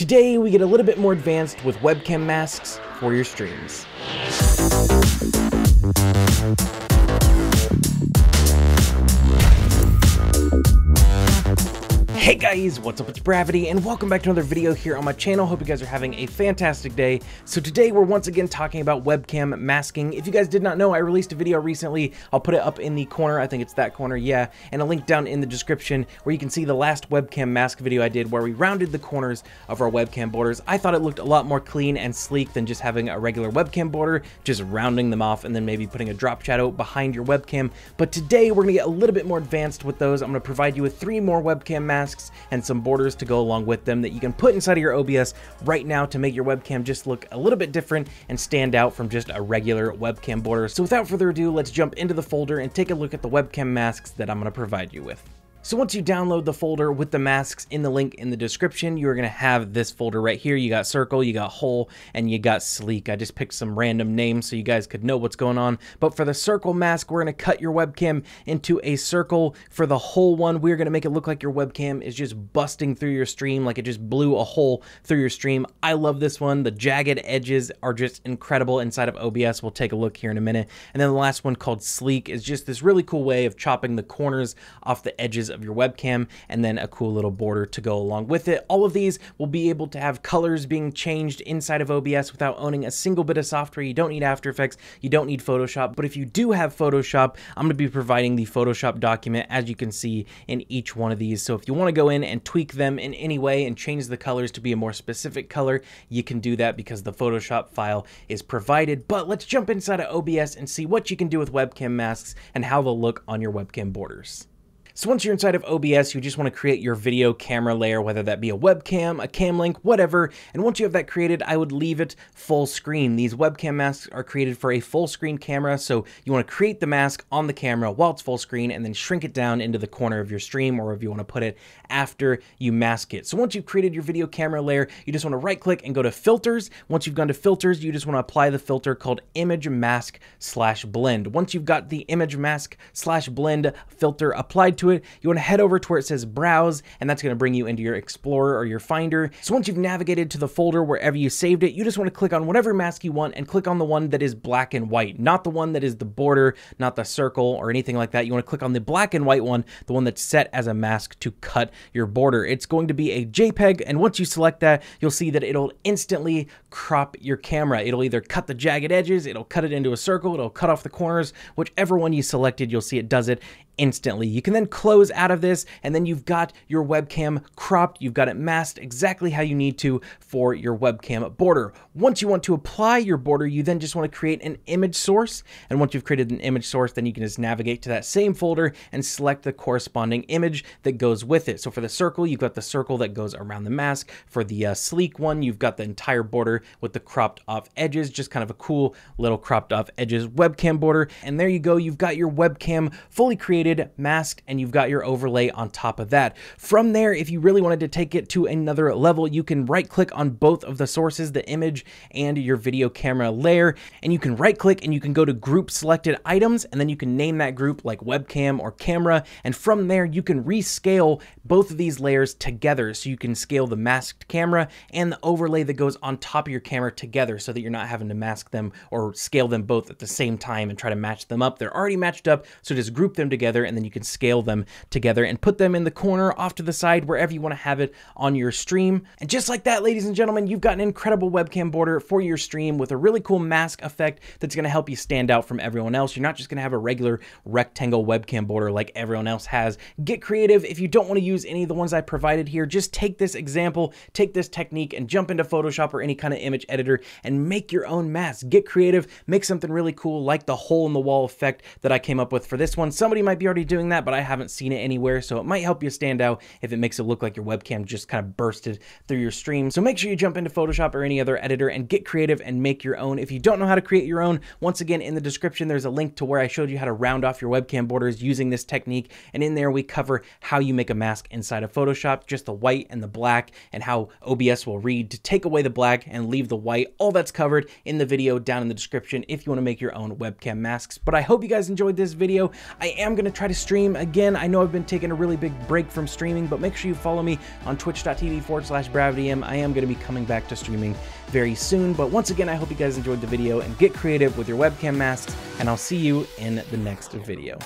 Today, we get a little bit more advanced with webcam masks for your streams. Hey guys, what's up? It's Bravity and welcome back to another video here on my channel. Hope you guys are having a fantastic day. So today we're once again talking about webcam masking. If you guys did not know, I released a video recently. I'll put it up in the corner. I think it's that corner, yeah. And a link down in the description where you can see the last webcam mask video I did where we rounded the corners of our webcam borders. I thought it looked a lot more clean and sleek than just having a regular webcam border, just rounding them off and then maybe putting a drop shadow behind your webcam. But today we're gonna get a little bit more advanced with those. I'm gonna provide you with three more webcam masks masks and some borders to go along with them that you can put inside of your OBS right now to make your webcam just look a little bit different and stand out from just a regular webcam border. So without further ado, let's jump into the folder and take a look at the webcam masks that I'm gonna provide you with. So once you download the folder with the masks in the link in the description, you're going to have this folder right here. You got circle, you got hole, and you got sleek. I just picked some random names so you guys could know what's going on. But for the circle mask, we're going to cut your webcam into a circle. For the hole one, we're going to make it look like your webcam is just busting through your stream, like it just blew a hole through your stream. I love this one. The jagged edges are just incredible inside of OBS. We'll take a look here in a minute. And then the last one called sleek is just this really cool way of chopping the corners off the edges of your webcam and then a cool little border to go along with it. All of these will be able to have colors being changed inside of OBS without owning a single bit of software. You don't need After Effects, you don't need Photoshop, but if you do have Photoshop, I'm gonna be providing the Photoshop document as you can see in each one of these. So if you wanna go in and tweak them in any way and change the colors to be a more specific color, you can do that because the Photoshop file is provided. But let's jump inside of OBS and see what you can do with webcam masks and how they'll look on your webcam borders. So once you're inside of OBS, you just want to create your video camera layer, whether that be a webcam, a cam link, whatever. And once you have that created, I would leave it full screen. These webcam masks are created for a full screen camera. So you want to create the mask on the camera while it's full screen and then shrink it down into the corner of your stream or if you want to put it after you mask it. So once you've created your video camera layer, you just want to right click and go to filters. Once you've gone to filters, you just want to apply the filter called image mask slash blend. Once you've got the image mask slash blend filter applied to it, it, you want to head over to where it says browse, and that's going to bring you into your Explorer or your Finder. So once you've navigated to the folder wherever you saved it, you just want to click on whatever mask you want and click on the one that is black and white, not the one that is the border, not the circle or anything like that. You want to click on the black and white one, the one that's set as a mask to cut your border. It's going to be a JPEG, and once you select that, you'll see that it'll instantly crop your camera. It'll either cut the jagged edges, it'll cut it into a circle, it'll cut off the corners, whichever one you selected, you'll see it does it instantly. You can then close out of this and then you've got your webcam cropped. You've got it masked exactly how you need to for your webcam border. Once you want to apply your border, you then just want to create an image source. And once you've created an image source, then you can just navigate to that same folder and select the corresponding image that goes with it. So for the circle, you've got the circle that goes around the mask. For the uh, sleek one, you've got the entire border with the cropped off edges, just kind of a cool little cropped off edges webcam border. And there you go. You've got your webcam fully created created, masked, and you've got your overlay on top of that. From there, if you really wanted to take it to another level, you can right click on both of the sources, the image and your video camera layer, and you can right click and you can go to group selected items, and then you can name that group like webcam or camera. And from there, you can rescale both of these layers together. So you can scale the masked camera and the overlay that goes on top of your camera together so that you're not having to mask them or scale them both at the same time and try to match them up. They're already matched up, so just group them together together and then you can scale them together and put them in the corner, off to the side, wherever you want to have it on your stream. And just like that, ladies and gentlemen, you've got an incredible webcam border for your stream with a really cool mask effect that's going to help you stand out from everyone else. You're not just going to have a regular rectangle webcam border like everyone else has. Get creative. If you don't want to use any of the ones I provided here, just take this example, take this technique and jump into Photoshop or any kind of image editor and make your own mask. Get creative, make something really cool like the hole in the wall effect that I came up with for this one. Somebody might be already doing that, but I haven't seen it anywhere, so it might help you stand out if it makes it look like your webcam just kind of bursted through your stream. So make sure you jump into Photoshop or any other editor and get creative and make your own. If you don't know how to create your own, once again, in the description, there's a link to where I showed you how to round off your webcam borders using this technique. And in there, we cover how you make a mask inside of Photoshop, just the white and the black, and how OBS will read to take away the black and leave the white. All that's covered in the video down in the description if you want to make your own webcam masks. But I hope you guys enjoyed this video. I am going to going to try to stream again. I know I've been taking a really big break from streaming, but make sure you follow me on twitch.tv forward slash gravityM. I am going to be coming back to streaming very soon. But once again, I hope you guys enjoyed the video and get creative with your webcam masks, and I'll see you in the next video.